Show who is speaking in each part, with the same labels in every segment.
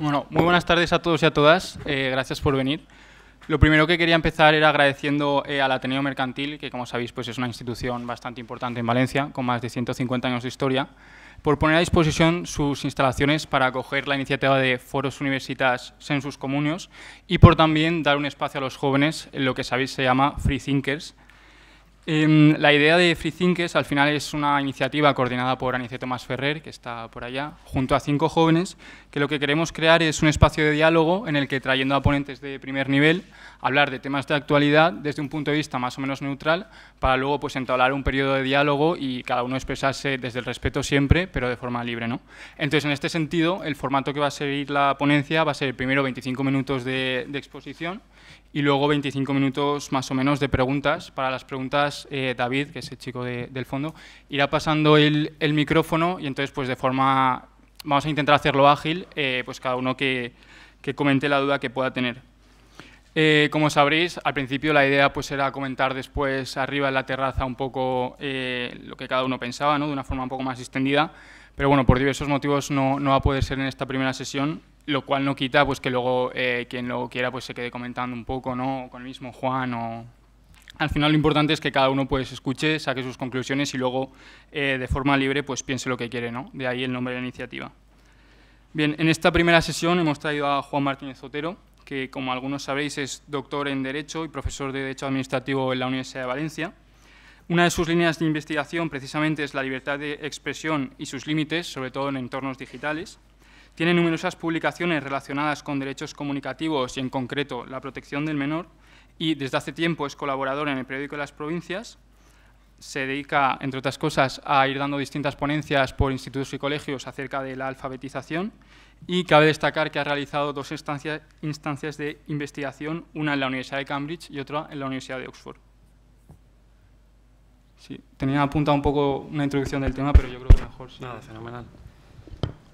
Speaker 1: Bueno, muy buenas tardes a todos y a todas. Eh, gracias por venir. Lo primero que quería empezar era agradeciendo eh, al Ateneo Mercantil, que como sabéis pues es una institución bastante importante en Valencia, con más de 150 años de historia, por poner a disposición sus instalaciones para acoger la iniciativa de Foros Universitas Census Comunios y por también dar un espacio a los jóvenes en lo que sabéis se llama Free Thinkers, Em, la idea de Free Thinkers al final es una iniciativa coordinada por Aniceto Tomás Ferrer, que está por allá, junto a cinco jóvenes, que lo que queremos crear es un espacio de diálogo en el que, trayendo a ponentes de primer nivel, hablar de temas de actualidad desde un punto de vista más o menos neutral, para luego pues, entablar un periodo de diálogo y cada uno expresarse desde el respeto siempre, pero de forma libre. ¿no? Entonces, en este sentido, el formato que va a seguir la ponencia va a ser primero 25 minutos de exposición, y luego 25 minutos más o menos de preguntas. Para las preguntas, eh, David, que es el chico del fondo, irá pasando el, micrófono y entonces, pues de forma, vamos a intentar hacerlo ágil, eh, pues cada uno que, que, comente la duda que pueda tener. Eh, como sabréis, al principio la idea pues era comentar después arriba en la terraza un poco lo que cada uno pensaba, ¿no? de una forma un poco más extendida, pero bueno, por diversos motivos no, no va a poder ser en esta primera sesión, lo cual no quita pues que luego eh, quien lo quiera pues se quede comentando un poco, ¿no? Con el mismo Juan o... Al final lo importante es que cada uno pues escuche, saque sus conclusiones y luego eh, de forma libre pues piense lo que quiere, ¿no? De ahí el nombre de la iniciativa. Bien, en esta primera sesión hemos traído a Juan Martínez Otero, que como algunos sabéis es doctor en Derecho y profesor de Derecho Administrativo en la Universidad de Valencia. Una de sus líneas de investigación precisamente es la libertad de expresión y sus límites, sobre todo en entornos digitales tiene numerosas publicaciones relacionadas con derechos comunicativos y, en concreto, la protección del menor, y desde hace tiempo es colaborador en el periódico Las Provincias. Se dedica, entre otras cosas, a ir dando distintas ponencias por institutos y colegios acerca de la alfabetización y cabe destacar que ha realizado dos instancias, instancias de investigación, una en la Universidad de Cambridge y otra en la Universidad de Oxford. Sí, tenía apuntado un poco una introducción del tema, pero yo creo que mejor sí. Nada, fenomenal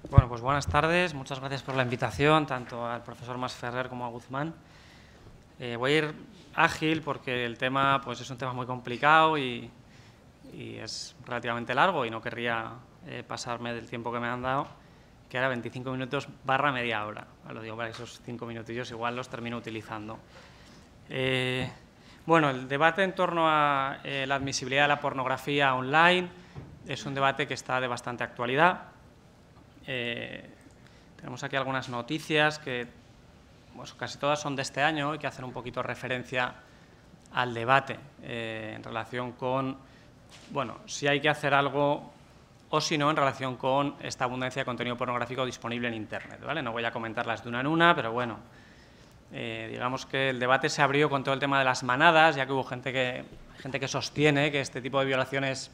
Speaker 1: pues buenas tardes.
Speaker 2: Muchas gracias por la
Speaker 1: invitación,
Speaker 2: tanto al profesor Ferrer como a Guzmán. Eh, voy a ir ágil porque el tema pues, es un tema muy complicado y, es relativamente largo y no querría eh, pasarme del tiempo que me han dado, que era 25 minutos barra media hora. Ah, lo digo para esos cinco minutillos, igual los termino utilizando. Eh, bueno, el debate en torno a la admisibilidad de la pornografía online es un debate que está de bastante actualidad eh, tenemos aquí algunas noticias que pues, casi todas son de este año y que hacen un poquito referencia al debate eh, en relación con, bueno, si hay que hacer algo o si no en relación con esta abundancia de contenido pornográfico disponible en Internet. ¿vale? No voy a comentarlas de una en una, pero bueno, eh, digamos que el debate se abrió con todo el tema de las manadas, ya que hubo gente que, gente que sostiene que este tipo de violaciones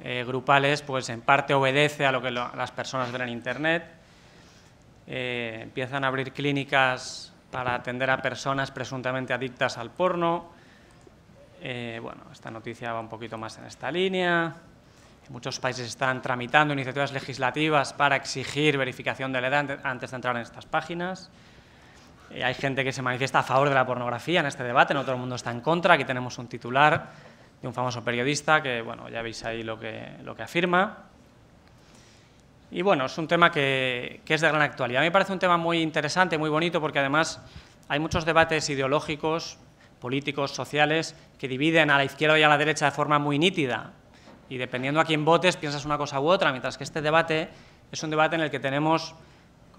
Speaker 2: eh, grupales, pues en parte obedece a lo que las personas ven en Internet. Eh, empiezan a abrir clínicas para atender a personas presuntamente adictas al porno. Eh, bueno, esta noticia va un poquito más en esta línea. muchos países están tramitando iniciativas legislativas para exigir verificación de la e edad antes de entrar en estas páginas. hay gente que se manifiesta a favor de la pornografía en este debate, no todo el mundo está en contra. Aquí tenemos un titular de un famoso periodista que, bueno, ya veis ahí lo que, lo que afirma. Y bueno, es un tema que, es de gran actualidad. A mí me parece un tema muy interesante, muy bonito, porque además hay muchos debates ideológicos, políticos, sociales, que dividen a la izquierda y a la derecha de forma muy nítida. Y dependiendo a quién votes, piensas una cosa u otra, mientras que este debate es un debate en el que tenemos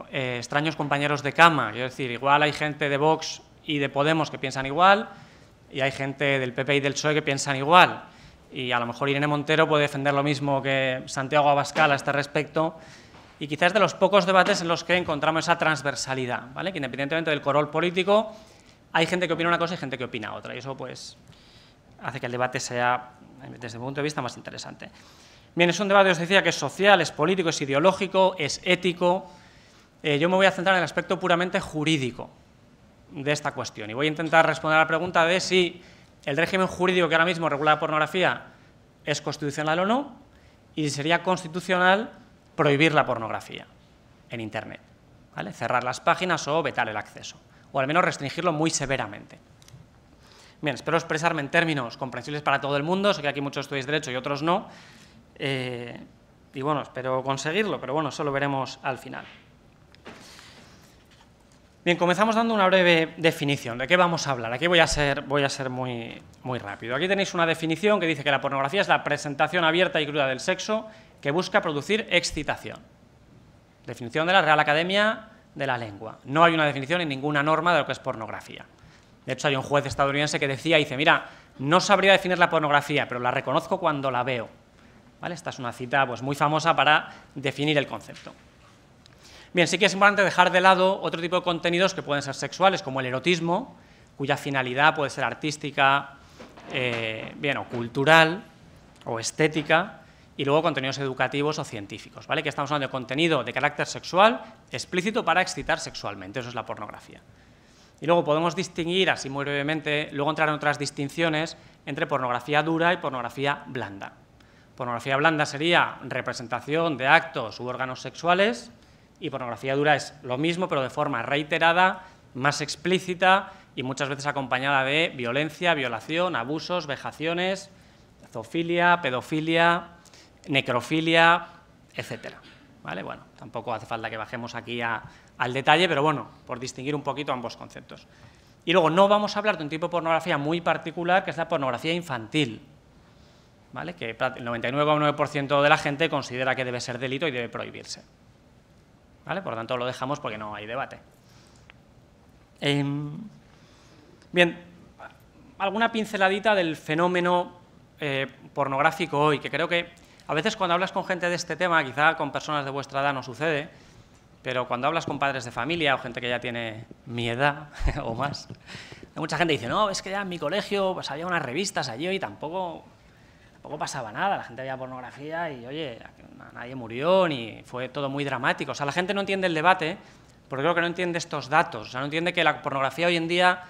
Speaker 2: eh, extraños compañeros de cama. Es decir, igual hay gente de Vox y de Podemos que piensan igual, y hay gente del PP y del PSOE que piensan igual. Y a lo mejor Irene Montero puede defender lo mismo que Santiago Abascal a este respecto. Y quizás de los pocos debates en los que encontramos esa transversalidad, ¿vale? que independientemente del corol político, hay gente que opina una cosa y gente que opina otra. Y eso pues hace que el debate sea, desde mi punto de vista, más interesante. Bien, es un debate, os decía, que es social, es político, es ideológico, es ético. Eh, yo me voy a centrar en el aspecto puramente jurídico, de esta cuestión. Y voy a intentar responder a la pregunta de si el régimen jurídico que ahora mismo regula la pornografía es constitucional o no, y si sería constitucional prohibir la pornografía en Internet. ¿vale? Cerrar las páginas o vetar el acceso, o al menos restringirlo muy severamente. Bien, espero expresarme en términos comprensibles para todo el mundo, sé que aquí muchos estudiáis derecho y otros no, eh, y bueno, espero conseguirlo, pero bueno, eso lo veremos al final. Bien, comenzamos dando una breve definición de qué vamos a hablar. Aquí voy a ser, muy, rápido. Aquí tenéis una definición que dice que la pornografía es la presentación abierta y cruda del sexo que busca producir excitación. Definición de la Real Academia de la Lengua. No hay una definición en ninguna norma de lo que es pornografía. De hecho, hay un juez estadounidense que decía, dice, mira, no sabría definir la pornografía, pero la reconozco cuando la veo. Esta es una cita pues, muy famosa para definir el concepto. Bien, sí que es importante dejar de lado otro tipo de contenidos que pueden ser sexuales, como el erotismo, cuya finalidad puede ser artística, eh, cultural, o estética, y luego contenidos educativos o científicos, ¿vale? Que estamos hablando de contenido de carácter sexual explícito para excitar sexualmente, eso es la pornografía. Y luego podemos distinguir, así muy brevemente, luego entrar en otras distinciones entre pornografía dura y pornografía blanda. Pornografía blanda sería representación de actos u órganos sexuales, y pornografía dura es lo mismo, pero de forma reiterada, más explícita y muchas veces acompañada de violencia, violación, abusos, vejaciones, zoofilia, pedofilia, necrofilia, etc. ¿Vale? Bueno, tampoco hace falta que bajemos aquí al detalle, pero bueno, por distinguir un poquito ambos conceptos. Y luego no vamos a hablar de un tipo de pornografía muy particular, que es la pornografía infantil, ¿vale? que el 99,9% de la gente considera que debe ser delito y debe prohibirse. Por lo tanto, lo dejamos porque no hay debate. Em, bien, alguna pinceladita del fenómeno eh, pornográfico hoy, que creo que a veces cuando hablas con gente de este tema, quizá con personas de vuestra edad no sucede, pero cuando hablas con padres de familia o gente que ya tiene mi edad o más, mucha gente dice, no, es que ya en mi colegio pues había unas revistas allí y tampoco poco pasaba nada, la gente veía pornografía y, oye, nadie murió, ni fue todo muy dramático. O sea, la gente no entiende el debate, porque creo que no entiende estos datos, o sea, no entiende que la pornografía hoy en día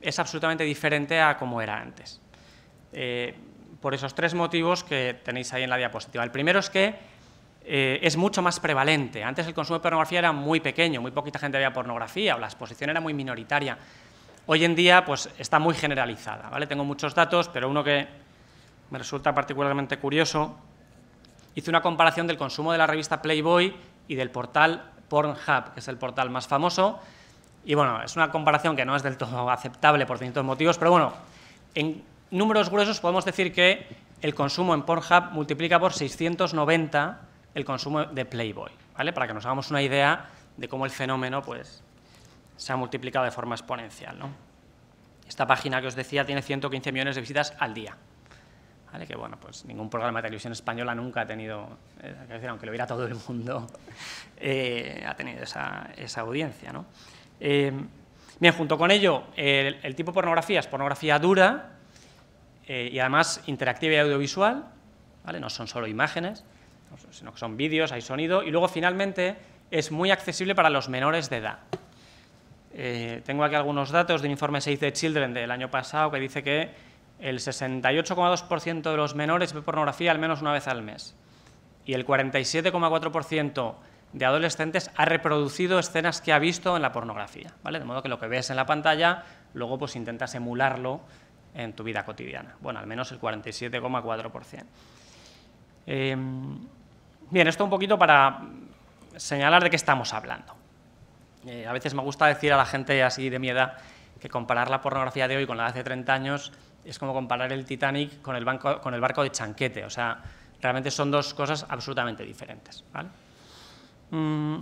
Speaker 2: es absolutamente diferente a como era antes. Eh, por esos tres motivos que tenéis ahí en la diapositiva. El primero es que eh, es mucho más prevalente. Antes el consumo de pornografía era muy pequeño, muy poquita gente veía pornografía o la exposición era muy minoritaria. Hoy en día pues, está muy generalizada. ¿vale? Tengo muchos datos, pero uno que me resulta particularmente curioso, hice una comparación del consumo de la revista Playboy y del portal Pornhub, que es el portal más famoso. Y bueno, es una comparación que no es del todo aceptable por distintos motivos, pero bueno, en números gruesos podemos decir que el consumo en Pornhub multiplica por 690 el consumo de Playboy, ¿vale? Para que nos hagamos una idea de cómo el fenómeno pues, se ha multiplicado de forma exponencial, Esta página que os decía tiene 115 millones de visitas al día que bueno, pues ningún programa de televisión española nunca ha tenido, eh, aunque lo viera todo el mundo, eh, ha tenido esa, audiencia. Eh, bien, junto con ello, el, tipo de pornografía es pornografía dura y además interactiva y audiovisual, ¿vale? no son solo imágenes, sino que son vídeos, hay sonido, y luego finalmente es muy accesible para los menores de edad. tengo aquí algunos datos de un informe Save the Children del año pasado que dice que el 68,2% de los menores ve pornografía al menos una vez al mes y el 47,4% de adolescentes ha reproducido escenas que ha visto en la pornografía, ¿vale? De modo que lo que ves en la pantalla, luego pues intentas emularlo en tu vida cotidiana. Bueno, al menos el 47,4%. Em, bien, esto un poquito para señalar de qué estamos hablando. Eh, a veces me gusta decir a la gente así de mi edad que comparar la pornografía de hoy con la de hace 30 años es como comparar el Titanic con el, con el barco de Chanquete. O sea, realmente son dos cosas absolutamente diferentes. Mm.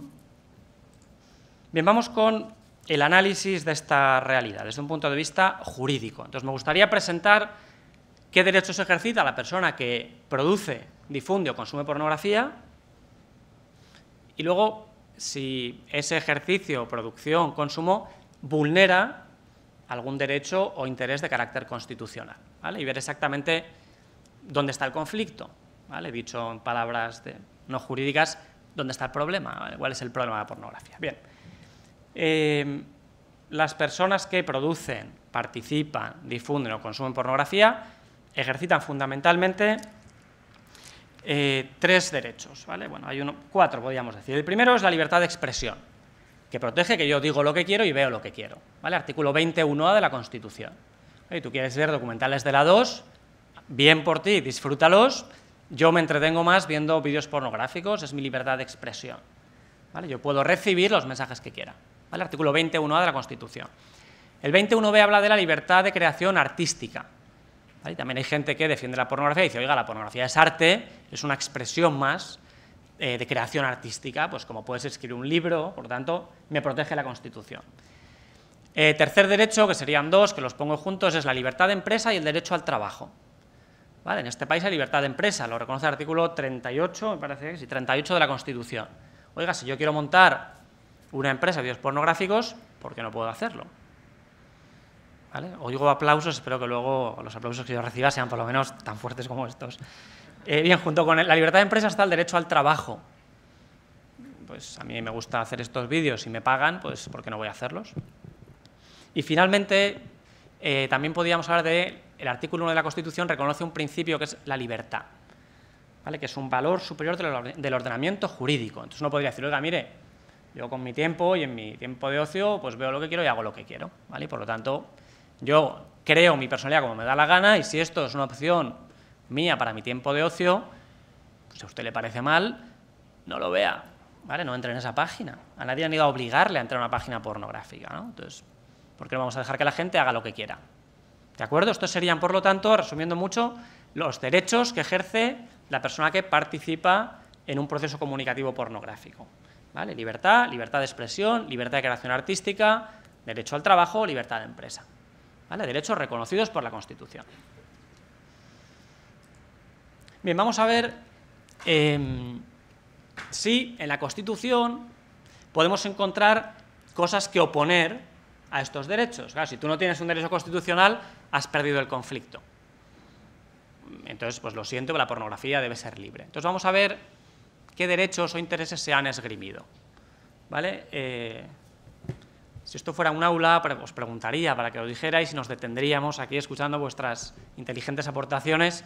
Speaker 2: Bien, vamos con el análisis de esta realidad desde un punto de vista jurídico. Entonces, me gustaría presentar qué derechos ejercita la persona que produce, difunde o consume pornografía y luego si ese ejercicio, producción, consumo vulnera algún derecho o interés de carácter constitucional, ¿vale? y ver exactamente dónde está el conflicto, ¿vale? dicho en palabras no jurídicas, dónde está el problema, cuál es el problema de la pornografía. Bien, em, las personas que producen, participan, difunden o consumen pornografía ejercitan fundamentalmente eh, tres derechos, ¿vale? Bueno, hay uno, cuatro, podríamos decir. El primero es la libertad de expresión que protege que yo digo lo que quiero y veo lo que quiero. ¿vale? Artículo 21A de la Constitución. Tú quieres ver documentales de la 2, bien por ti, disfrútalos. Yo me entretengo más viendo vídeos pornográficos, es mi libertad de expresión. ¿vale? Yo puedo recibir los mensajes que quiera. ¿vale? Artículo 21A de la Constitución. El 21B habla de la libertad de creación artística. También hay gente que defiende la pornografía y dice, oiga, la pornografía es arte, es una expresión más, eh, de creación artística, pues como puedes escribir un libro, por tanto, me protege la Constitución. Eh, tercer derecho, que serían dos, que los pongo juntos, es la libertad de empresa y el derecho al trabajo. ¿Vale? En este país hay libertad de empresa, lo reconoce el artículo 38, me parece que 38 de la Constitución. Oiga, si yo quiero montar una empresa de videos pornográficos, ¿por qué no puedo hacerlo? ¿Vale? Oigo aplausos, espero que luego los aplausos que yo reciba sean por lo menos tan fuertes como estos. Eh, bien, junto con la libertad de empresa está el derecho al trabajo. Pues a mí me gusta hacer estos vídeos y me pagan, pues ¿por qué no voy a hacerlos? Y finalmente, eh, también podríamos hablar de el artículo 1 de la Constitución reconoce un principio que es la libertad, ¿vale? que es un valor superior del ordenamiento jurídico. Entonces uno podría decir, oiga, mire, yo con mi tiempo y en mi tiempo de ocio, pues veo lo que quiero y hago lo que quiero. ¿vale? Y por lo tanto, yo creo mi personalidad como me da la gana y si esto es una opción mía para mi tiempo de ocio, pues, si a usted le parece mal, no lo vea, ¿vale? No entre en esa página. A nadie han ido a obligarle a entrar en una página pornográfica, ¿no? Entonces, ¿por qué no vamos a dejar que la gente haga lo que quiera? ¿De acuerdo? Estos serían, por lo tanto, resumiendo mucho, los derechos que ejerce la persona que participa en un proceso comunicativo pornográfico. ¿Vale? Libertad, libertad de expresión, libertad de creación artística, derecho al trabajo, libertad de empresa. ¿Vale? Derechos reconocidos por la Constitución. Bien, vamos a ver em, si en la Constitución podemos encontrar cosas que oponer a estos derechos. si tú no tienes un derecho constitucional, has perdido el conflicto. Entonces, pues lo siento, la pornografía debe ser libre. Entonces vamos a ver qué derechos o intereses se han esgrimido. ¿Vale? Eh, si esto fuera un aula, os preguntaría para que lo dijerais y nos detendríamos aquí escuchando vuestras inteligentes aportaciones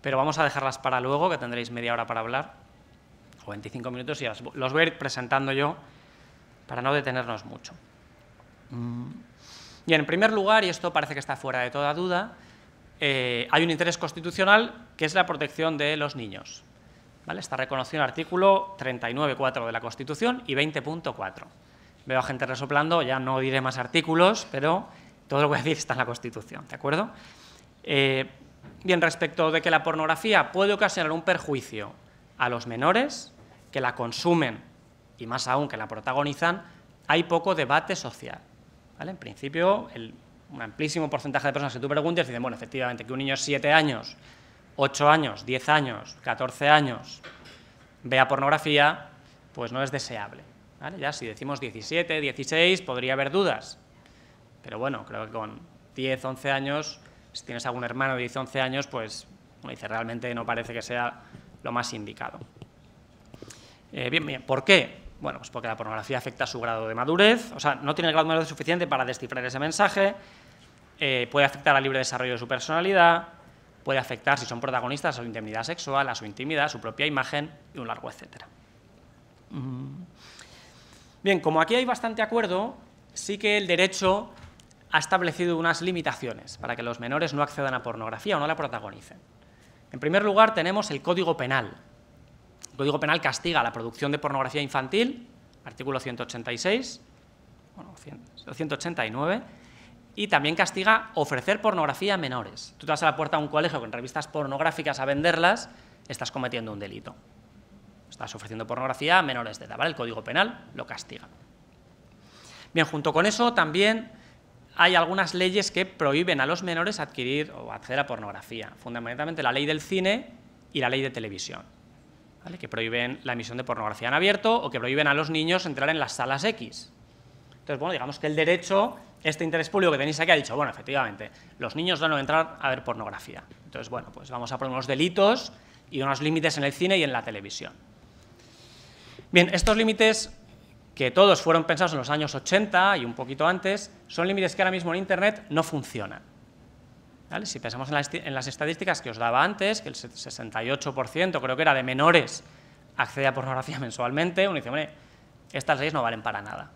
Speaker 2: pero vamos a dejarlas para luego, que tendréis media hora para hablar, o 25 minutos, y los voy a ir presentando yo para no detenernos mucho. Mm. Y en primer lugar, y esto parece que está fuera de toda duda, eh, hay un interés constitucional que es la protección de los niños. ¿Vale? Está reconocido en el artículo 39.4 de la Constitución y 20.4. Veo a gente resoplando, ya no diré más artículos, pero todo lo que voy a decir está en la Constitución, ¿de acuerdo? Eh, Bien, respecto de que la pornografía puede ocasionar un perjuicio a los menores que la consumen y más aún que la protagonizan, hay poco debate social. ¿vale? En principio, un amplísimo porcentaje de personas que tú preguntas dicen, bueno, efectivamente, que un niño de 7 años, 8 años, 10 años, 14 años vea pornografía, pues no es deseable. ¿vale? Ya si decimos 17, 16, podría haber dudas. Pero bueno, creo que con 10, 11 años si tienes algún hermano de 10 11 años, pues dice, realmente no parece que sea lo más indicado. Eh, bien, bien, ¿por qué? Bueno, pues porque la pornografía afecta su grado de madurez, o sea, no tiene el grado de madurez suficiente para descifrar ese mensaje, eh, puede afectar al libre desarrollo de su personalidad, puede afectar, si son protagonistas, a su intimidad sexual, a su intimidad, a su propia imagen y un largo etcétera. Mm. Bien, como aquí hay bastante acuerdo, sí que el derecho ha establecido unas limitaciones para que los menores no accedan a pornografía o no la protagonicen. En primer lugar, tenemos el Código Penal. El Código Penal castiga la producción de pornografía infantil, artículo 186, bueno, 189, y también castiga ofrecer pornografía a menores. Tú te vas a la puerta de un colegio con revistas pornográficas a venderlas, estás cometiendo un delito. Estás ofreciendo pornografía a menores de edad, El Código Penal lo castiga. Bien, junto con eso también hay algunas leyes que prohíben a los menores adquirir o acceder a pornografía, fundamentalmente la ley del cine y la ley de televisión, que prohíben la emisión de pornografía en abierto o que prohíben a los niños entrar en las salas X. Entonces, bueno, digamos que el derecho, este interés público que tenéis aquí ha dicho, bueno, efectivamente, los niños van a entrar a ver pornografía. Entonces, bueno, pues vamos a poner unos delitos y unos límites en el cine y en la televisión. Bien, estos límites que todos fueron pensados en los años 80 y un poquito antes, son límites que ahora mismo en Internet no funcionan. Si pensamos en las, estadísticas que os daba antes, que el 68% creo que era de menores accede a pornografía mensualmente, uno dice, estas leyes no valen para nada.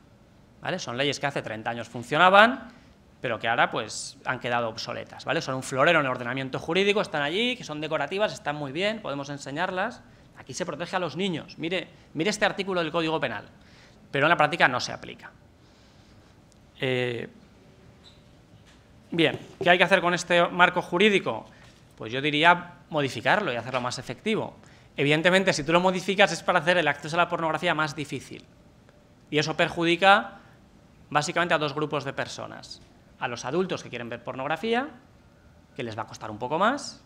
Speaker 2: Son leyes que hace 30 años funcionaban, pero que ahora pues, han quedado obsoletas. Son un florero en el ordenamiento jurídico, están allí, que son decorativas, están muy bien, podemos enseñarlas. Aquí se protege a los niños. Mire, mire este artículo del Código Penal pero en la práctica no se aplica. Eh, bien, ¿qué hay que hacer con este marco jurídico? Pues yo diría modificarlo y hacerlo más efectivo. Evidentemente, si tú lo modificas es para hacer el acceso a la pornografía más difícil. Y eso perjudica básicamente a dos grupos de personas. A los adultos que quieren ver pornografía, que les va a costar un poco más,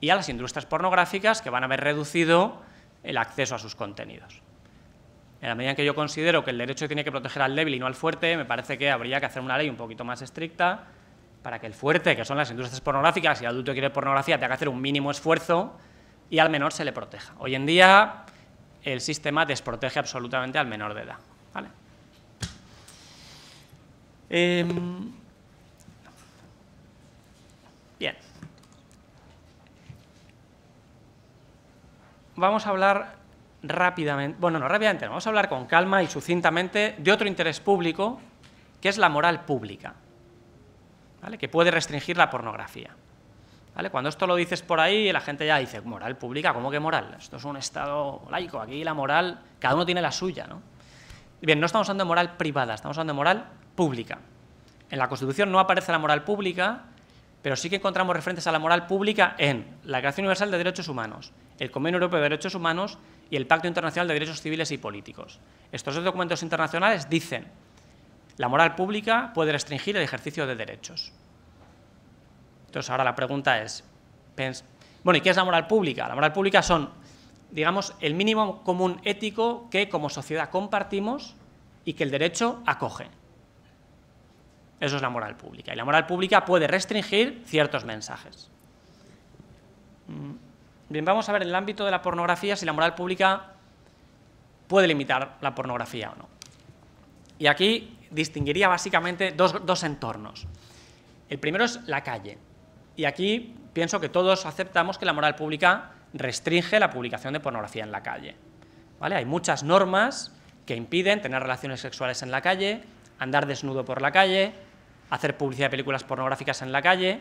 Speaker 2: y a las industrias pornográficas que van a haber reducido el acceso a sus contenidos. En la medida en que yo considero que el derecho tiene que proteger al débil y no al fuerte, me parece que habría que hacer una ley un poquito más estricta para que el fuerte, que son las industrias pornográficas, y el adulto quiere pornografía, tenga que hacer un mínimo esfuerzo y al menor se le proteja. Hoy en día el sistema desprotege absolutamente al menor de edad. Em, bien. Vamos a hablar rápidamente, bueno, no rápidamente, vamos a hablar con calma y sucintamente de otro interés público, que es la moral pública, ¿vale? que puede restringir la pornografía. ¿Vale? Cuando esto lo dices por ahí, la gente ya dice, moral pública, ¿cómo que moral? Esto es un Estado laico, aquí la moral, cada uno tiene la suya. ¿no? Bien, no estamos hablando de moral privada, estamos hablando de moral pública. En la Constitución no aparece la moral pública, pero sí que encontramos referentes a la moral pública en la Declaración Universal de Derechos Humanos, el Convenio Europeo de Derechos Humanos y el Pacto Internacional de Derechos Civiles y Políticos. Estos dos documentos internacionales dicen la moral pública puede restringir el ejercicio de derechos. Entonces, ahora la pregunta es, bueno, ¿y qué es la moral pública? La moral pública son, digamos, el mínimo común ético que como sociedad compartimos y que el derecho acoge. Eso es la moral pública. Y la moral pública puede restringir ciertos mensajes. Mm. Bien, vamos a ver en el ámbito de la pornografía si la moral pública puede limitar la pornografía o no. Y aquí distinguiría básicamente dos, entornos. El primero es la calle. Y aquí pienso que todos aceptamos que la moral pública restringe la publicación de pornografía en la calle. ¿Vale? Hay muchas normas que impiden tener relaciones sexuales en la calle, andar desnudo por la calle, hacer publicidad de películas pornográficas en la calle,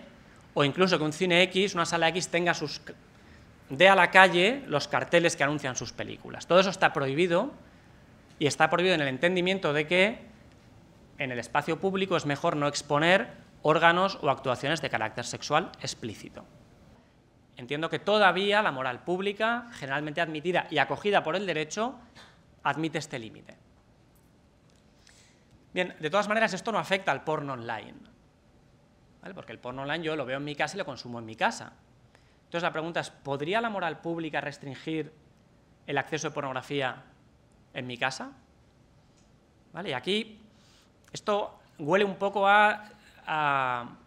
Speaker 2: o incluso que un cine X, una sala X, tenga sus dé a la calle los carteles que anuncian sus películas. Todo eso está prohibido y está prohibido en el entendimiento de que en el espacio público es mejor no exponer órganos o actuaciones de carácter sexual explícito. Entiendo que todavía la moral pública, generalmente admitida y acogida por el derecho, admite este límite. Bien, de todas maneras, esto no afecta al porno online. Porque el porno online yo lo veo en mi casa y lo consumo en mi casa. Entonces la pregunta es, ¿podría la moral pública restringir el acceso de pornografía en mi casa? ¿Vale? Y aquí esto huele un poco a,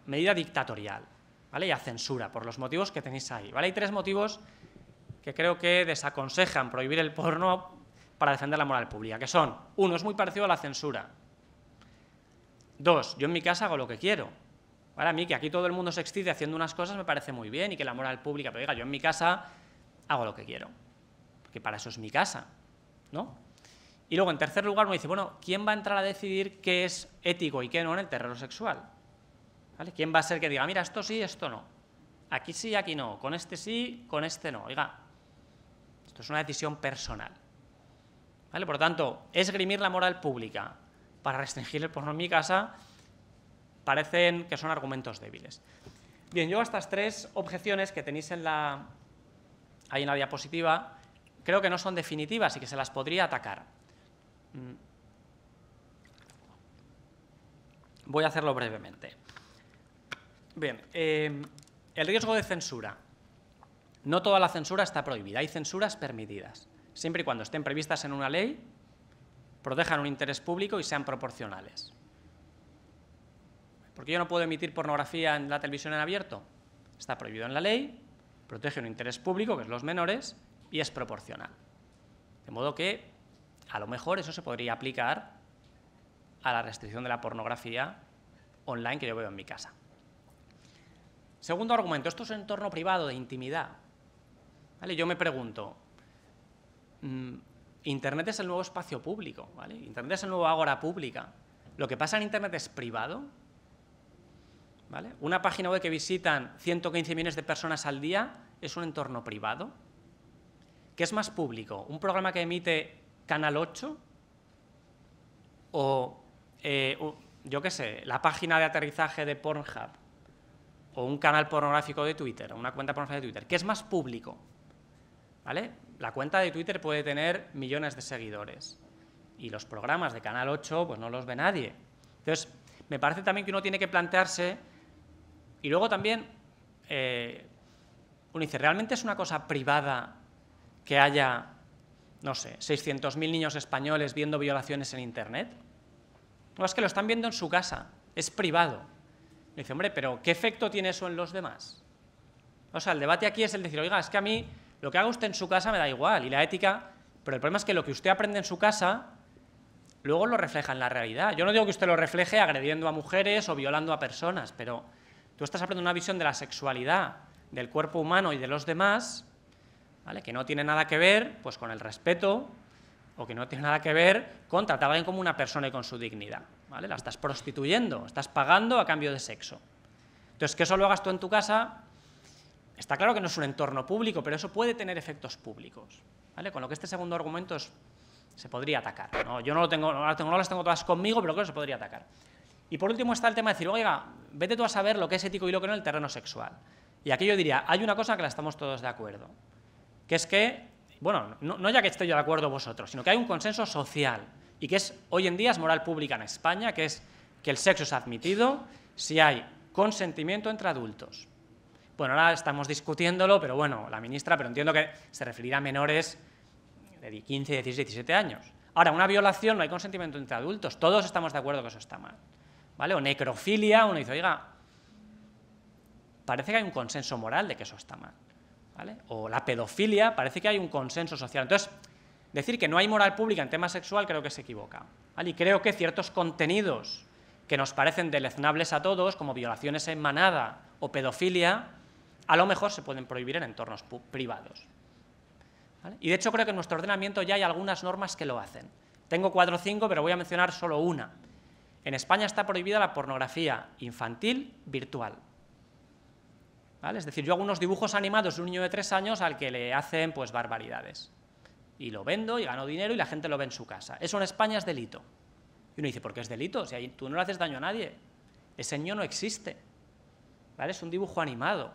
Speaker 2: medida dictatorial ¿vale? y a censura, por los motivos que tenéis ahí. ¿vale? Hay tres motivos que creo que desaconsejan prohibir el porno para defender la moral pública, que son, uno, es muy parecido a la censura. Dos, yo en mi casa hago lo que quiero. Para mí que aquí todo el mundo se excite haciendo unas cosas me parece muy bien y que la moral pública, pero diga yo en mi casa hago lo que quiero, porque para eso es mi casa, ¿no? Y luego, en tercer lugar, me dice, bueno, ¿quién va a entrar a decidir qué es ético y qué no en el terreno sexual? ¿Vale? ¿Quién va a ser que diga, mira, esto sí, esto no? Aquí sí, aquí no, con este sí, con este no. Oiga, esto es una decisión personal. ¿Vale? Por lo tanto, esgrimir la moral pública para restringir el porno en mi casa parecen que son argumentos débiles. Bien, yo estas tres objeciones que tenéis en la, ahí en la diapositiva creo que no son definitivas y que se las podría atacar. Mm. Voy a hacerlo brevemente. Bien, eh, el riesgo de censura. No toda la censura está prohibida, hay censuras permitidas, siempre y cuando estén previstas en una ley, protejan un interés público y sean proporcionales qué yo no puedo emitir pornografía en la televisión en abierto. Está prohibido en la ley, protege un interés público, que es los menores, y es proporcional. De modo que a lo mejor eso se podría aplicar a la restricción de la pornografía online que yo veo en mi casa. Segundo argumento, esto es un entorno privado de intimidad. ¿Vale? Yo me pregunto, mm, Internet es el nuevo espacio público, Internet es el nuevo agora pública. ¿Lo que pasa en Internet es privado? Una página web que visitan 115 millones de personas al día es un entorno privado. ¿Qué es más público? ¿Un programa que emite Canal 8? ¿O, eh, yo qué sé, la página de aterrizaje de Pornhub? ¿O un canal pornográfico de Twitter? ¿O una cuenta pornográfica de Twitter? ¿Qué es más público? ¿Vale? La cuenta de Twitter puede tener millones de seguidores y los programas de Canal 8 pues no los ve nadie. Entonces, me parece también que uno tiene que plantearse y luego también, eh, uno dice, ¿realmente es una cosa privada que haya, no sé, 600.000 niños españoles viendo violaciones en Internet? No, es que lo están viendo en su casa, es privado. dice, hombre, pero ¿qué efecto tiene eso en los demás? O sea, el debate aquí es el decir, oiga, es que a mí lo que haga usted en su casa me da igual, y la ética, pero el problema es que lo que usted aprende en su casa luego lo refleja en la realidad. Yo no digo que usted lo refleje agrediendo a mujeres o violando a personas, pero Tú estás aprendiendo una visión de la sexualidad, del cuerpo humano y de los demás, ¿vale? que no tiene nada que ver pues, con el respeto o que no tiene nada que ver con tratar a alguien como una persona y con su dignidad. ¿vale? La estás prostituyendo, estás pagando a cambio de sexo. Entonces, que eso lo hagas tú en tu casa, está claro que no es un entorno público, pero eso puede tener efectos públicos. ¿vale? Con lo que este segundo argumento se podría atacar. ¿no? Yo no, lo tengo, no, las tengo todas conmigo, pero creo que se podría atacar. Y por último está el tema de decir, oiga, vete tú a saber lo que es ético y lo que no en el terreno sexual. Y aquí yo diría, hay una cosa que la estamos todos de acuerdo, que es que, bueno, no, ya que estoy yo de acuerdo vosotros, sino que hay un consenso social y que es, hoy en día es moral pública en España, que es que el sexo es admitido si hay consentimiento entre adultos. Bueno, ahora estamos discutiéndolo, pero bueno, la ministra, pero entiendo que se referirá a menores de 15, 16, 17 años. Ahora, una violación no hay consentimiento entre adultos, todos estamos de acuerdo que eso está mal. O necrofilia, uno dice, oiga, parece que hay un consenso moral de que eso está mal, O la pedofilia, parece que hay un consenso social. Entonces, decir que no hay moral pública en tema sexual creo que se equivoca, Y creo que ciertos contenidos que nos parecen deleznables a todos, como violaciones en manada o pedofilia, a lo mejor se pueden prohibir en entornos privados. Y de hecho creo que en nuestro ordenamiento ya hay algunas normas que lo hacen. Tengo cuatro o cinco, pero voy a mencionar solo una en España está prohibida la pornografía infantil virtual. ¿Vale? Es decir, yo hago unos dibujos animados de un niño de tres años al que le hacen pues barbaridades. Y lo vendo y gano dinero y la gente lo ve en su casa. Eso en España es delito. Y uno dice, ¿por qué es delito? Si ahí tú no le haces daño a nadie. Ese niño no existe. ¿Vale? Es un dibujo animado.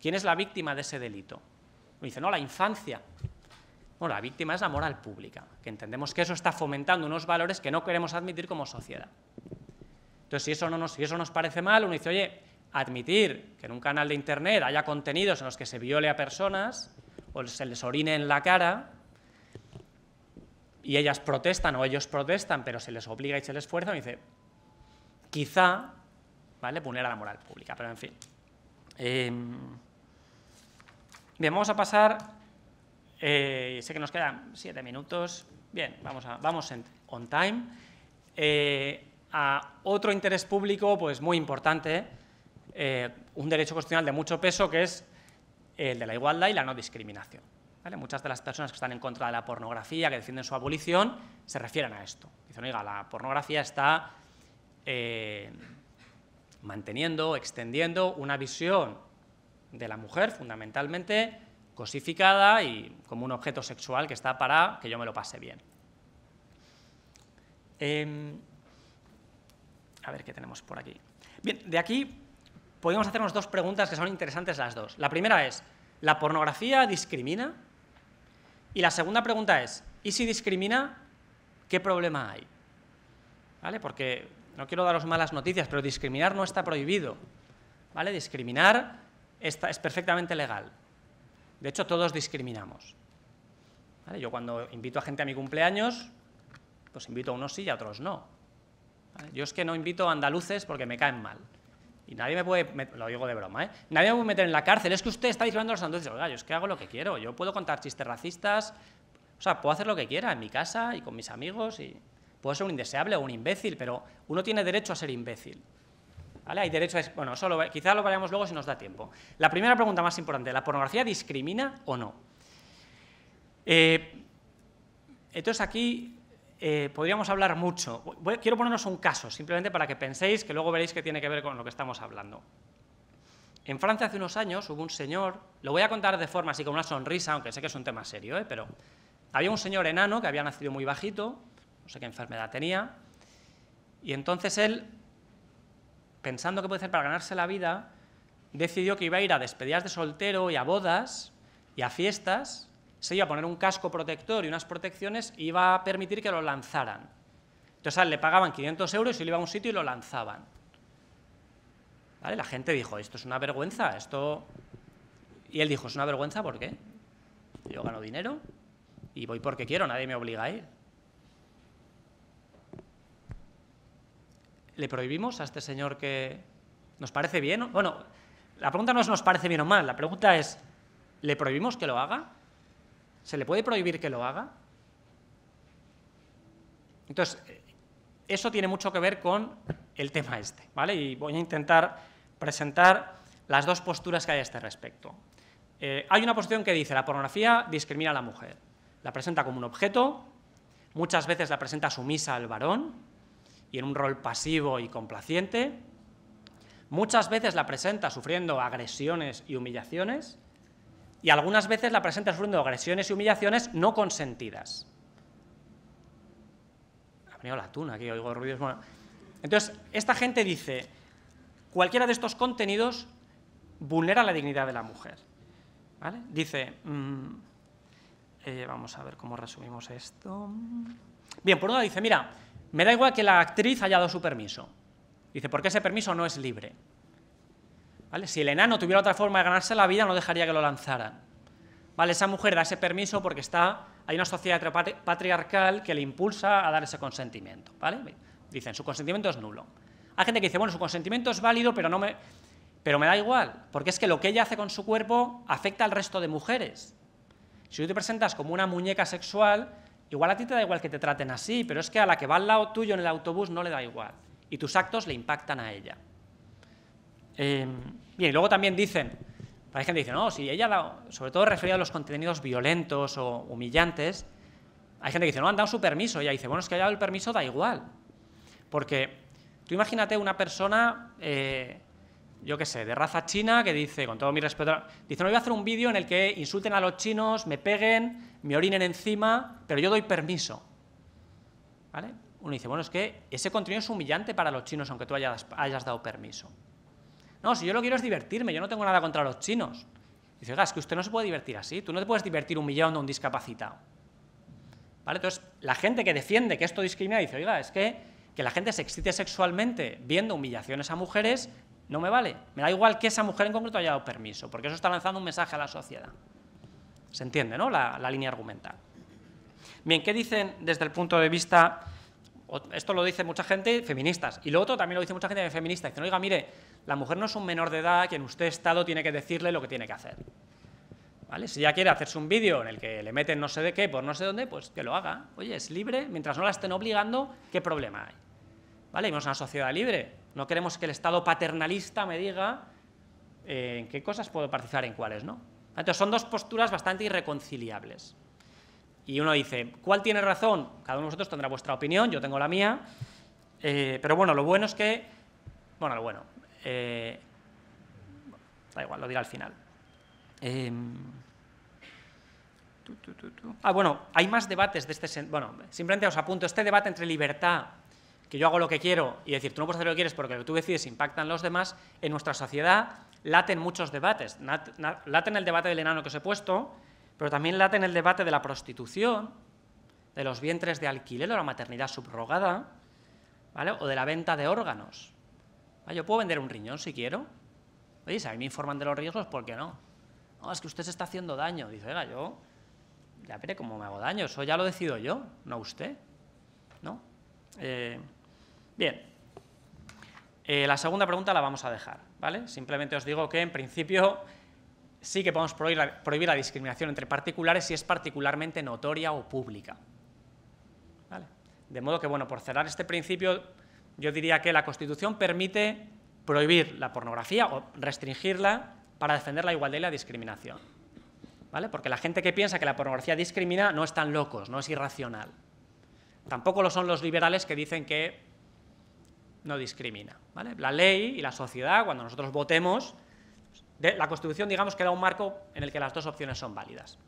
Speaker 2: ¿Quién es la víctima de ese delito? Uno dice, no, la infancia. Bueno, la víctima es la moral pública, que entendemos que eso está fomentando unos valores que no queremos admitir como sociedad. Entonces, si eso, no nos, si eso nos parece mal, uno dice, oye, admitir que en un canal de Internet haya contenidos en los que se viole a personas o se les orine en la cara y ellas protestan o ellos protestan, pero se les obliga y se les fuerza, me dice, quizá, ¿vale?, a la moral pública, pero en fin. Em, bien, vamos a pasar eh, sé que nos quedan siete minutos. Bien, vamos, a, vamos on time. Eh, a otro interés público pues, muy importante, eh, un derecho constitucional de mucho peso, que es el de la igualdad y la no discriminación. Muchas de las personas que están en contra de la pornografía, que defienden su abolición, se refieren a esto. Dicen, oiga, la pornografía está manteniendo, extendiendo una visión de la mujer fundamentalmente cosificada y como un objeto sexual que está para que yo me lo pase bien. Em, a ver qué tenemos por aquí. Bien, de aquí podemos hacernos dos preguntas que son interesantes las dos. La primera es, ¿la pornografía discrimina? Y la segunda pregunta es, ¿y si discrimina, qué problema hay? ¿Vale? Porque no quiero daros malas noticias, pero discriminar no está prohibido. ¿Vale? Discriminar es perfectamente legal. De hecho, todos discriminamos. Yo cuando invito a gente a mi cumpleaños, pues invito a unos sí y a otros no. Yo es que no invito a andaluces porque me caen mal. Y nadie me puede, lo digo de broma, ¿eh? nadie me puede meter en la cárcel. Es que usted está discriminando a los andaluces. Oiga, yo es que hago lo que quiero. Yo puedo contar chistes racistas, o sea, puedo hacer lo que quiera en mi casa y con mis amigos. y Puedo ser un indeseable o un imbécil, pero uno tiene derecho a ser imbécil. Hay derecho a... Bueno, solo, quizá lo veremos luego si nos da tiempo. La primera pregunta más importante, ¿la pornografía discrimina o no? Eh, entonces aquí eh, podríamos hablar mucho. quiero ponernos un caso, simplemente para que penséis, que luego veréis que tiene que ver con lo que estamos hablando. En Francia hace unos años hubo un señor, lo voy a contar de forma así con una sonrisa, aunque sé que es un tema serio, ¿eh? pero había un señor enano que había nacido muy bajito, no sé qué enfermedad tenía, y entonces él pensando que puede hacer para ganarse la vida, decidió que iba a ir a despedidas de soltero y a bodas y a fiestas, se iba a poner un casco protector y unas protecciones y iba a permitir que lo lanzaran. Entonces le pagaban 500 euros y él iba a un sitio y lo lanzaban. ¿Vale? La gente dijo, esto es una vergüenza, esto... Y él dijo, es una vergüenza, ¿por qué? Yo gano dinero y voy porque quiero, nadie me obliga a ir. ¿le prohibimos a este señor que nos parece bien? Bueno, la pregunta no es nos parece bien o mal, la pregunta es, ¿le prohibimos que lo haga? ¿Se le puede prohibir que lo haga? Entonces, eh, eso tiene mucho que ver con el tema este, ¿vale? Y voy a intentar presentar las dos posturas que hay a este respecto. Eh, hay una posición que dice, la pornografía discrimina a la mujer, la presenta como un objeto, muchas veces la presenta sumisa al varón, ...tiene un rol pasivo y complaciente. Muchas veces la presenta sufriendo agresiones y humillaciones y algunas veces la presenta sufriendo agresiones y humillaciones no consentidas. Ha venido la tuna, aquí oigo ruidos. Bueno. Entonces, esta gente dice, cualquiera de estos contenidos vulnera la dignidad de la mujer. Dice, mm, eh, vamos a ver cómo resumimos esto. Bien, por una dice, mira, me da igual que la actriz haya dado su permiso. Dice, ¿por qué ese permiso no es libre. Si el enano tuviera otra forma de ganarse la vida, no dejaría que lo lanzaran. ¿Vale? Esa mujer da ese permiso porque está, hay una sociedad patriarcal que le impulsa a dar ese consentimiento. ¿vale? Dicen, su consentimiento es nulo. Hay gente que dice, bueno, su consentimiento es válido, pero, no me, pero me da igual, porque es que lo que ella hace con su cuerpo afecta al resto de mujeres. Si tú te presentas como una muñeca sexual, Igual a ti te da igual que te traten así, pero es que a la que va al lado tuyo en el autobús no le da igual. Y tus actos le impactan a ella. Em, bien, y luego también dicen, hay gente que dice, no, si ella, sobre todo referido a los contenidos violentos o humillantes, hay gente que dice, no, han dado su permiso. Y ella dice, bueno, es que haya dado el permiso, da igual. Porque tú imagínate una persona, eh, yo qué sé, de raza china, que dice, con todo mi respeto, dice, no voy a hacer un vídeo en el que insulten a los chinos, me peguen, me orinen encima, pero yo doy permiso. ¿Vale? Uno dice, bueno, es que ese contenido es humillante para los chinos, aunque tú hayas, dado permiso. No, si yo lo quiero es divertirme, yo no tengo nada contra los chinos. Dice, es que usted no se puede divertir así, tú no te puedes divertir humillando a un discapacitado. ¿Vale? Entonces, la gente que defiende que esto discrimina dice, oiga, es que, que la gente se excite sexualmente viendo humillaciones a mujeres no me vale. Me da igual que esa mujer en concreto haya dado permiso, porque eso está lanzando un mensaje a la sociedad. Se entiende, ¿no? La, línea argumental. Bien, ¿qué dicen desde el punto de vista esto lo dice mucha gente, feministas, y lo otro también lo dice mucha gente feminista, que no diga, mire, la mujer no es un menor de edad, en usted Estado tiene que decirle lo que tiene que hacer. ¿Vale? Si ya quiere hacerse un vídeo en el que le meten no sé de qué por no sé dónde, pues que lo haga. Oye, es libre, mientras no la estén obligando, ¿qué problema hay? ¿Vale? es una sociedad libre. No queremos que el Estado paternalista me diga eh, en qué cosas puedo participar, en cuáles no. Entonces son dos posturas bastante irreconciliables. Y uno dice, ¿cuál tiene razón? Cada uno de vosotros tendrá vuestra opinión, yo tengo la mía. Eh, pero bueno, lo bueno es que... Bueno, lo bueno. Eh, da igual, lo diré al final. Em, ah, bueno, hay más debates de este... Bueno, simplemente os apunto, este debate entre libertad, que yo hago lo que quiero, y decir, tú no puedes hacer lo que quieres porque lo que tú decides impactan los demás, en nuestra sociedad laten muchos debates. Laten el debate del enano que os he puesto, pero también laten el debate de la prostitución, de los vientres de alquiler o la maternidad subrogada, ¿vale? o de la venta de órganos. Ah, yo puedo vender un riñón si quiero. Oye, si a mí me informan de los riesgos, ¿por qué no? No, es que usted se está haciendo daño. Dice, oiga, yo, ya veré cómo me hago daño, eso ya lo decido yo, no usted. ¿No? Eh, bien. Eh, la segunda pregunta la vamos a dejar. Simplemente os digo que, en principio, sí que podemos prohibir la, discriminación entre particulares si es particularmente notoria o pública. De modo que, bueno, por cerrar este principio, yo diría que la Constitución permite prohibir la pornografía o restringirla para defender la igualdad y la discriminación. ¿Vale? Porque la gente que piensa que la pornografía discrimina no tan locos, no es irracional. Tampoco lo son los liberales que dicen que no discrimina. La ley y la sociedad, cuando nosotros votemos, la Constitución, digamos, que un marco en el que las dos opciones son válidas.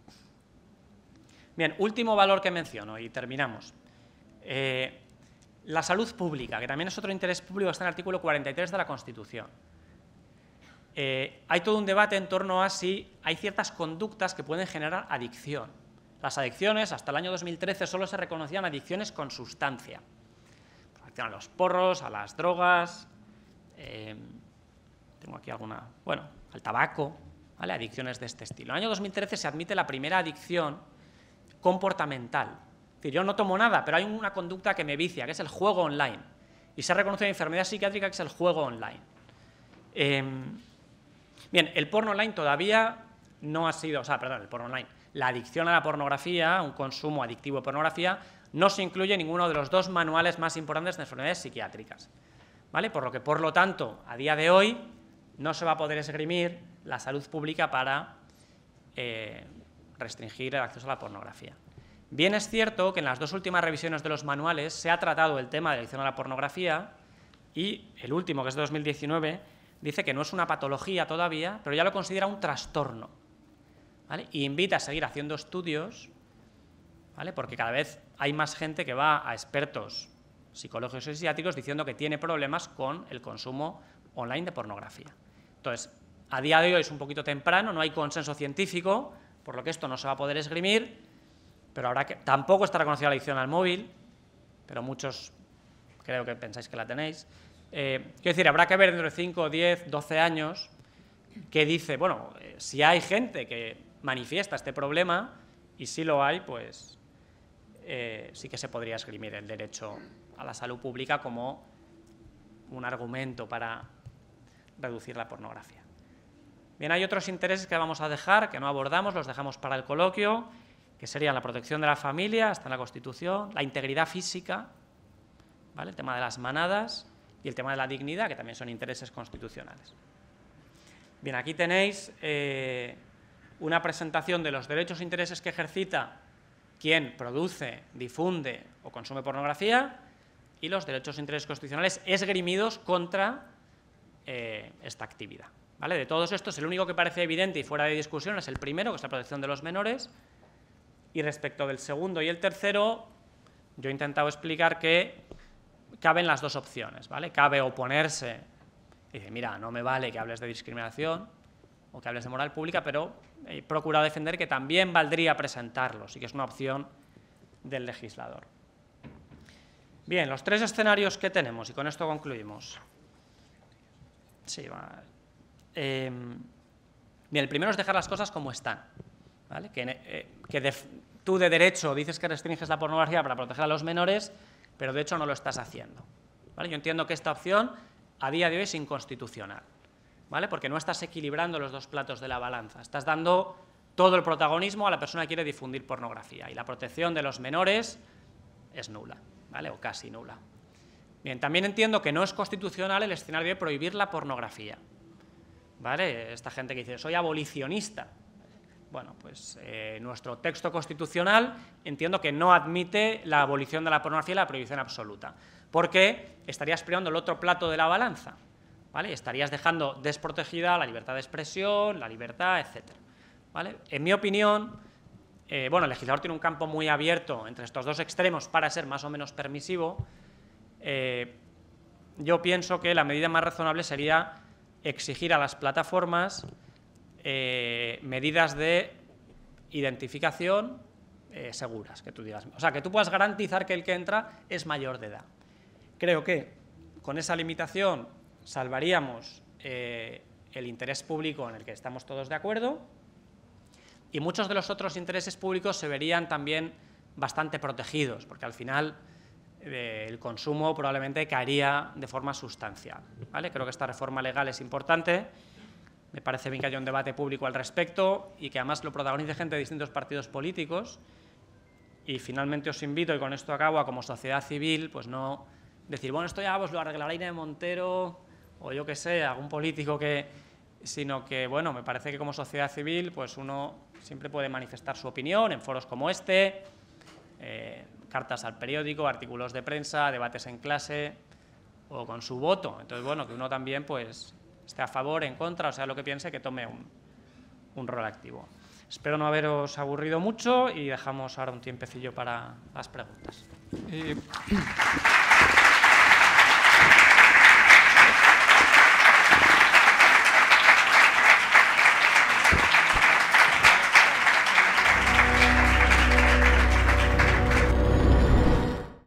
Speaker 2: Bien, último valor que menciono y terminamos. Eh, la salud pública, que también es otro interés público, está en el artículo 43 de la Constitución. Eh, hay todo un debate en torno a si hay ciertas conductas que pueden generar adicción. Las adicciones, hasta el año 2013, solo se reconocían adicciones con sustancia a los porros, a las drogas, eh, tengo aquí alguna, bueno, al tabaco, ¿vale? adicciones de este estilo. En el año 2013 se admite la primera adicción comportamental. yo no tomo nada, pero hay una conducta que me vicia, que es el juego online. Y se ha reconocido enfermedad psiquiátrica que es el juego online. Em, bien, el porno online todavía no ha sido, o sea, perdón, el porno online, la adicción a la pornografía, un consumo adictivo de pornografía, no se incluye ninguno de los dos manuales más importantes de enfermedades psiquiátricas. ¿Vale? Por lo que, por lo tanto, a día de hoy no se va a poder esgrimir la salud pública para eh, restringir el acceso a la pornografía. Bien es cierto que en las dos últimas revisiones de los manuales se ha tratado el tema de adicción a la pornografía y el último, que es de 2019, dice que no es una patología todavía, pero ya lo considera un trastorno. Y invita a seguir haciendo estudios, ¿vale? porque cada vez hay más gente que va a expertos psicológicos y psiquiátricos diciendo que tiene problemas con el consumo online de pornografía. Entonces, a día de hoy es un poquito temprano, no hay consenso científico, por lo que esto no se va a poder esgrimir, pero habrá que, tampoco está reconocida la adicción al móvil, pero muchos creo que pensáis que la tenéis. Eh, quiero decir, habrá que ver dentro de 5, 10, 12 años qué dice, bueno, eh, si hay gente que manifiesta este problema, y si lo hay, pues eh, sí que se podría esgrimir el derecho a la salud pública como un argumento para reducir la pornografía. Bien, hay otros intereses que vamos a dejar, que no abordamos, los dejamos para el coloquio, que serían la protección de la familia, hasta en la Constitución, la integridad física, ¿vale? el tema de las manadas y el tema de la dignidad, que también son intereses constitucionales. Bien, aquí tenéis eh, una presentación de los derechos e intereses que ejercita Quién produce, difunde o consume pornografía y los derechos e intereses constitucionales esgrimidos contra eh, esta actividad. De todos estos, el único que parece evidente y fuera de discusión es el primero, que es la protección de los menores, y respecto del segundo y el tercero, yo he intentado explicar que caben las dos opciones. ¿vale? Cabe oponerse y decir, mira, no me vale que hables de discriminación, hables de moral pública, pero he procurado defender que también valdría presentarlos y que es una opción del legislador. Bien, los tres escenarios que tenemos, y con esto concluimos. Sí, em, bien, el primero es dejar las cosas como están. Que, eh, tú de derecho dices que restringes la pornografía para proteger a los menores, pero de hecho no lo estás haciendo. Yo entiendo que esta opción a día de hoy es inconstitucional. Porque no estás equilibrando los dos platos de la balanza, estás dando todo el protagonismo a la persona que quiere difundir pornografía y la protección de los menores es nula, ¿vale? O casi nula. Bien, también entiendo que no es constitucional el escenario de prohibir la pornografía, ¿vale? Esta gente que dice, soy abolicionista. Bueno, pues eh, nuestro texto constitucional entiendo que no admite la abolición de la pornografía y la prohibición absoluta, porque estarías privando el otro plato de la balanza, Estarías dejando desprotegida la libertad de expresión, la libertad, etc. En mi opinión, eh, bueno, el legislador tiene un campo muy abierto entre estos dos extremos para ser más o menos permisivo. Eh, yo pienso que la medida más razonable sería exigir a las plataformas eh, medidas de identificación seguras, que tú digas. O sea, que tú puedas garantizar que el que entra es mayor de edad. Creo que con esa limitación salvaríamos eh, el interés público en el que estamos todos de acuerdo y muchos de los otros intereses públicos se verían también bastante protegidos, porque al final eh, el consumo probablemente caería de forma sustancial. ¿vale? Creo que esta reforma legal es importante, me parece bien que haya un debate público al respecto y que además lo protagonice gente de distintos partidos políticos. Y finalmente os invito, y con esto acabo, a como sociedad civil, pues no decir, bueno, esto ya os lo arreglará Irene Montero o yo qué sé, algún político que, sino que, bueno, me parece que como sociedad civil, pues uno siempre puede manifestar su opinión en foros como este, eh, cartas al periódico, artículos de prensa, debates en clase o con su voto. Entonces, bueno, que uno también, pues, esté a favor, en contra, o sea, lo que piense, que tome un, un rol activo. Espero no haberos aburrido mucho y dejamos ahora un tiempecillo para las preguntas.
Speaker 1: Eh,